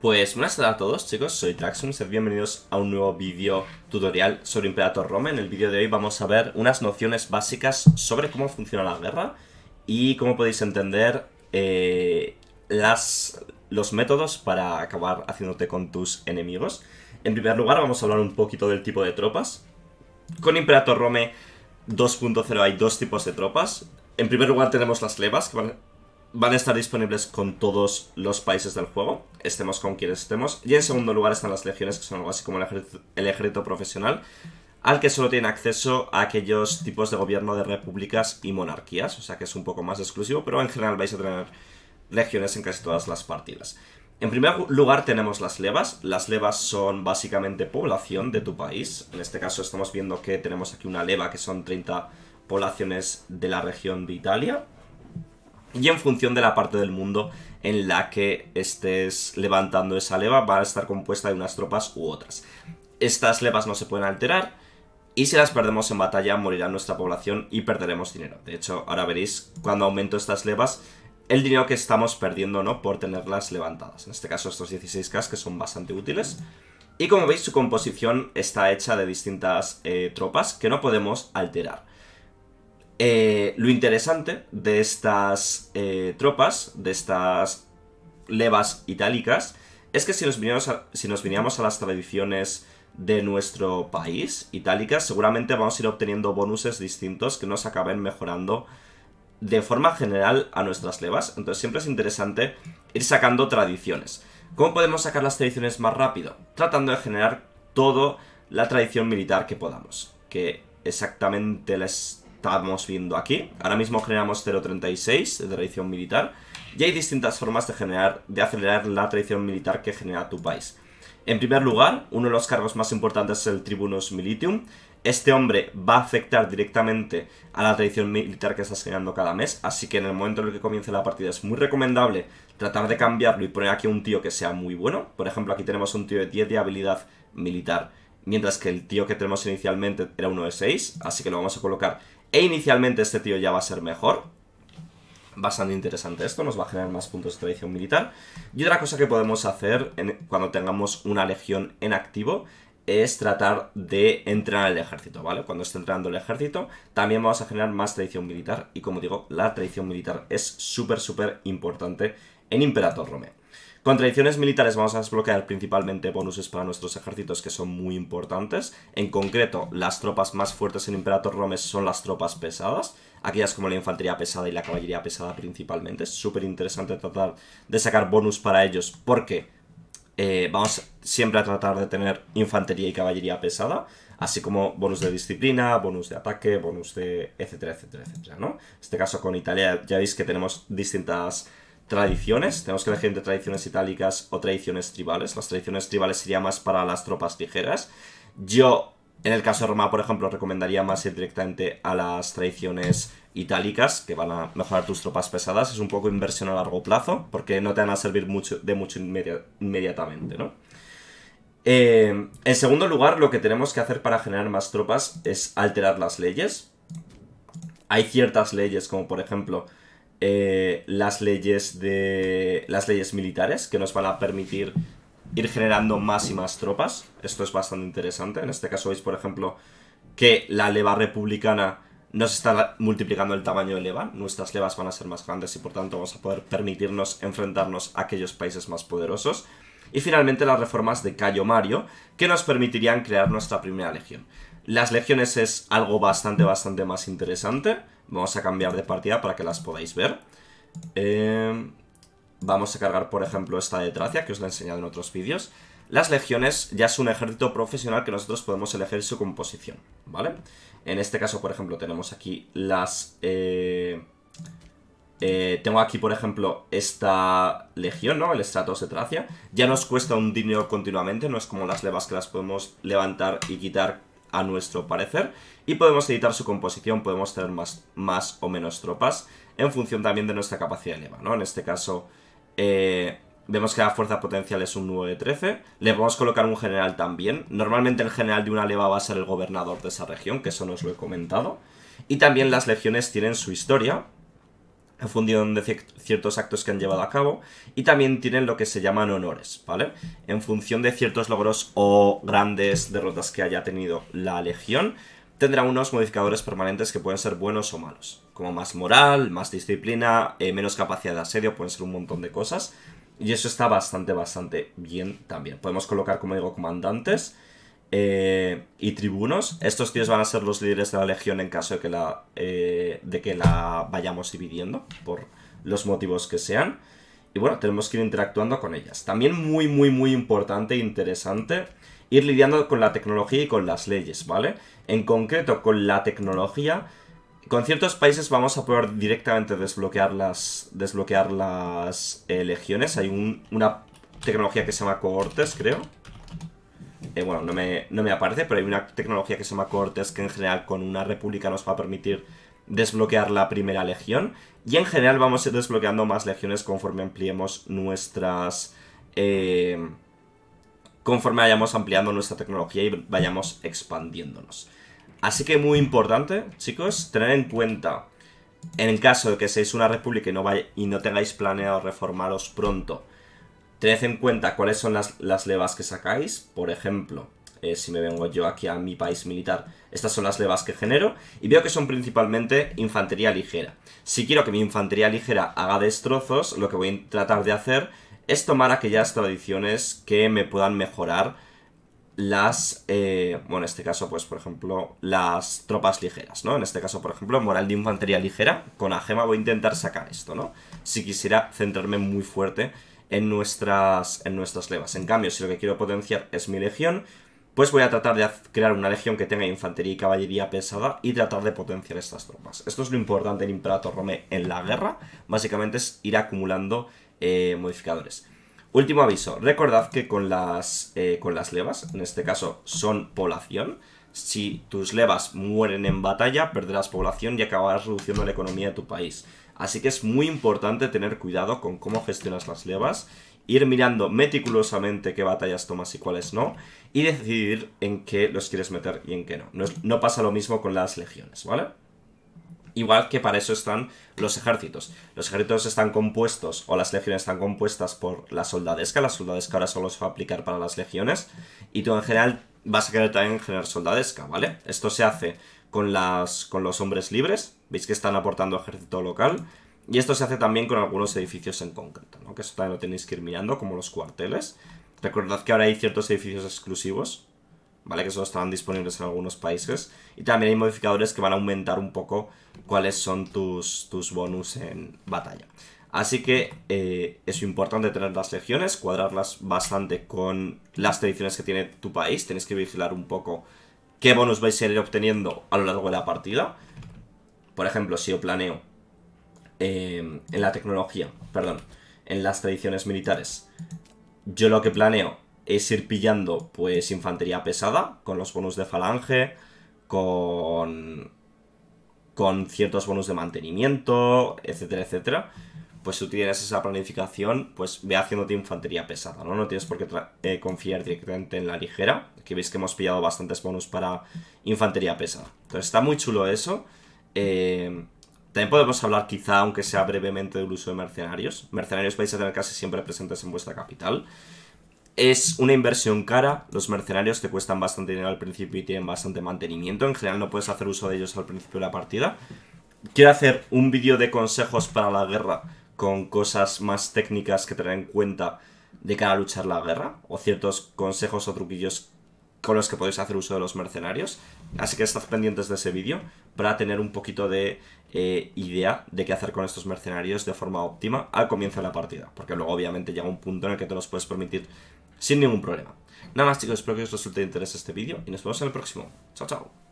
Pues buenas tardes a todos chicos, soy y sed bienvenidos a un nuevo vídeo tutorial sobre Imperator Rome. En el vídeo de hoy vamos a ver unas nociones básicas sobre cómo funciona la guerra y cómo podéis entender eh, las, los métodos para acabar haciéndote con tus enemigos. En primer lugar vamos a hablar un poquito del tipo de tropas. Con Imperator Rome 2.0 hay dos tipos de tropas. En primer lugar tenemos las levas, que van van a estar disponibles con todos los países del juego, estemos con quienes estemos. Y en segundo lugar están las legiones, que son algo así como el ejército, profesional, al que solo tienen acceso a aquellos tipos de gobierno de repúblicas y monarquías, o sea que es un poco más exclusivo, pero en general vais a tener legiones en casi todas las partidas. En primer lugar tenemos las levas. Las levas son básicamente población de tu país. En este caso estamos viendo que tenemos aquí una leva que son 30 poblaciones de la región de Italia y en función de la parte del mundo en la que estés levantando esa leva va a estar compuesta de unas tropas u otras. Estas levas no se pueden alterar y si las perdemos en batalla morirá nuestra población y perderemos dinero. De hecho, ahora veréis cuando aumento estas levas el dinero que estamos perdiendo no por tenerlas levantadas. En este caso estos 16k que son bastante útiles. Y como veis su composición está hecha de distintas eh, tropas que no podemos alterar. Eh, lo interesante de estas eh, tropas, de estas levas itálicas, es que si nos, viniéramos a, si nos a las tradiciones de nuestro país, itálicas, seguramente vamos a ir obteniendo bonuses distintos que nos acaben mejorando de forma general a nuestras levas. Entonces siempre es interesante ir sacando tradiciones. ¿Cómo podemos sacar las tradiciones más rápido? Tratando de generar toda la tradición militar que podamos. Que exactamente les estamos viendo aquí. Ahora mismo generamos 0.36 de tradición militar. Y hay distintas formas de, generar, de acelerar la tradición militar que genera tu país. En primer lugar, uno de los cargos más importantes es el Tribunus Militium. Este hombre va a afectar directamente a la tradición militar que estás generando cada mes, así que en el momento en el que comience la partida es muy recomendable tratar de cambiarlo y poner aquí un tío que sea muy bueno. Por ejemplo, aquí tenemos un tío de 10 de habilidad militar mientras que el tío que tenemos inicialmente era uno de 6, así que lo vamos a colocar. E inicialmente este tío ya va a ser mejor. Bastante interesante esto, nos va a generar más puntos de tradición militar. Y otra cosa que podemos hacer cuando tengamos una legión en activo es tratar de entrenar el ejército, ¿vale? Cuando esté entrenando el ejército, también vamos a generar más tradición militar. Y como digo, la tradición militar es súper, súper importante en Imperator Romeo. Con tradiciones militares vamos a desbloquear principalmente bonuses para nuestros ejércitos que son muy importantes. En concreto, las tropas más fuertes en Imperator Romes son las tropas pesadas, aquellas como la infantería pesada y la caballería pesada principalmente. Es súper interesante tratar de sacar bonus para ellos porque eh, vamos siempre a tratar de tener infantería y caballería pesada, así como bonus de disciplina, bonus de ataque, bonus de etcétera, etcétera, etcétera, ¿no? En este caso con Italia ya veis que tenemos distintas tradiciones. Tenemos que elegir entre tradiciones itálicas o tradiciones tribales. Las tradiciones tribales sería más para las tropas ligeras. Yo, en el caso de Roma, por ejemplo, recomendaría más ir directamente a las tradiciones itálicas, que van a mejorar tus tropas pesadas. Es un poco inversión a largo plazo, porque no te van a servir mucho, de mucho inmediatamente, ¿no? Eh, en segundo lugar, lo que tenemos que hacer para generar más tropas es alterar las leyes. Hay ciertas leyes, como por ejemplo eh, las leyes de las leyes militares que nos van a permitir ir generando más y más tropas. Esto es bastante interesante. En este caso veis, por ejemplo, que la leva republicana nos está multiplicando el tamaño de leva. Nuestras levas van a ser más grandes y por tanto vamos a poder permitirnos enfrentarnos a aquellos países más poderosos. Y finalmente las reformas de Cayo Mario, que nos permitirían crear nuestra primera legión. Las legiones es algo bastante, bastante más interesante. Vamos a cambiar de partida para que las podáis ver. Eh, vamos a cargar, por ejemplo, esta de Tracia, que os la he enseñado en otros vídeos. Las legiones ya es un ejército profesional que nosotros podemos elegir su composición, ¿vale? En este caso, por ejemplo, tenemos aquí las... Eh, eh, tengo aquí, por ejemplo, esta legión, ¿no? El Stratos de Tracia. Ya nos cuesta un dinero continuamente, no es como las levas que las podemos levantar y quitar a nuestro parecer. Y podemos editar su composición, podemos tener más, más o menos tropas en función también de nuestra capacidad de leva, En este caso, eh, vemos que la fuerza potencial es un 9 de 13. Le podemos colocar un general también. Normalmente el general de una leva va a ser el gobernador de esa región, que eso nos lo he comentado. Y también las legiones tienen su historia, en función de ciertos actos que han llevado a cabo y también tienen lo que se llaman honores, ¿vale? En función de ciertos logros o grandes derrotas que haya tenido la legión, tendrá unos modificadores permanentes que pueden ser buenos o malos, como más moral, más disciplina, eh, menos capacidad de asedio, pueden ser un montón de cosas. Y eso está bastante, bastante bien también. Podemos colocar, como digo, comandantes eh, y tribunos. Estos tíos van a ser los líderes de la legión en caso de que la, eh, de que la vayamos dividiendo, por los motivos que sean. Y bueno, tenemos que ir interactuando con ellas. También muy, muy, muy importante e interesante ir lidiando con la tecnología y con las leyes, ¿vale? En concreto, con la tecnología, con ciertos países vamos a poder directamente desbloquear las, desbloquear las eh, legiones. Hay una tecnología que se llama cohortes, creo bueno, no me, aparece, pero hay una tecnología que se llama Cortes que en general con una república nos va a permitir desbloquear la primera legión. Y en general vamos a ir desbloqueando más legiones conforme ampliemos nuestras... Eh, conforme vayamos ampliando nuestra tecnología y vayamos expandiéndonos. Así que muy importante, chicos, tener en cuenta, en el caso de que seáis una república y no, y no tengáis planeado reformaros pronto, Tened en cuenta cuáles son las, levas que sacáis. Por ejemplo, eh, si me vengo yo aquí a mi país militar, estas son las levas que genero. Y veo que son principalmente infantería ligera. Si quiero que mi infantería ligera haga destrozos, lo que voy a tratar de hacer es tomar aquellas tradiciones que me puedan mejorar las, eh, bueno, en este caso, pues, por ejemplo, las tropas ligeras, ¿no? En este caso, por ejemplo, moral de infantería ligera, con Agema voy a intentar sacar esto, ¿no? Si quisiera centrarme muy fuerte en nuestras, en nuestras levas. En cambio, si lo que quiero potenciar es mi legión, pues voy a tratar de crear una legión que tenga infantería y caballería pesada y tratar de potenciar estas tropas. Esto es lo importante en Imperator Rome en la guerra, básicamente es ir acumulando eh, modificadores. Último aviso, recordad que con las, eh, con las levas, en este caso son población, si tus levas mueren en batalla, perderás población y acabarás reduciendo la economía de tu país. Así que es muy importante tener cuidado con cómo gestionas las levas, ir mirando meticulosamente qué batallas tomas y cuáles no, y decidir en qué los quieres meter y en qué no. No, pasa lo mismo con las legiones, ¿vale? Igual que para eso están los ejércitos. Los ejércitos están compuestos, o las legiones están compuestas por la soldadesca. La soldadesca ahora solo se va a aplicar para las legiones. Y tú en general vas a querer también generar soldadesca, ¿vale? Esto se hace con, las, con los hombres libres. Veis que están aportando ejército local. Y esto se hace también con algunos edificios en concreto, ¿no? Que eso también lo tenéis que ir mirando, como los cuarteles. Recordad que ahora hay ciertos edificios exclusivos, ¿vale? Que solo estaban disponibles en algunos países. Y también hay modificadores que van a aumentar un poco cuáles son tus, tus bonus en batalla. Así que eh, es importante tener las legiones, cuadrarlas bastante con las tradiciones que tiene tu país. Tenéis que vigilar un poco qué bonus vais a ir obteniendo a lo largo de la partida. Por ejemplo, si yo planeo em, en la tecnología, perdón, en las tradiciones militares, yo lo que planeo es ir pillando pues infantería pesada con los bonus de falange, con con ciertos bonus de mantenimiento, etcétera, etcétera pues si tú tienes esa planificación, pues ve haciéndote infantería pesada, ¿no? No tienes por qué eh, confiar directamente en la ligera. que veis que hemos pillado bastantes bonus para infantería pesada. Entonces está muy chulo eso. Eh, también podemos hablar quizá, aunque sea brevemente, del uso de mercenarios. Mercenarios vais a tener casi siempre presentes en vuestra capital. Es una inversión cara, los mercenarios te cuestan bastante dinero al principio y tienen bastante mantenimiento. En general no puedes hacer uso de ellos al principio de la partida. Quiero hacer un vídeo de consejos para la guerra con cosas más técnicas que tener en cuenta de cara a luchar la guerra, o ciertos consejos o truquillos con los que podéis hacer uso de los mercenarios. Así que estad pendientes de ese vídeo para tener un poquito de eh, idea de qué hacer con estos mercenarios de forma óptima al comienzo de la partida, porque luego obviamente llega un punto en el que te los puedes permitir sin ningún problema. Nada más chicos, espero que os resulte de interés este vídeo y nos vemos en el próximo. Chao, chao.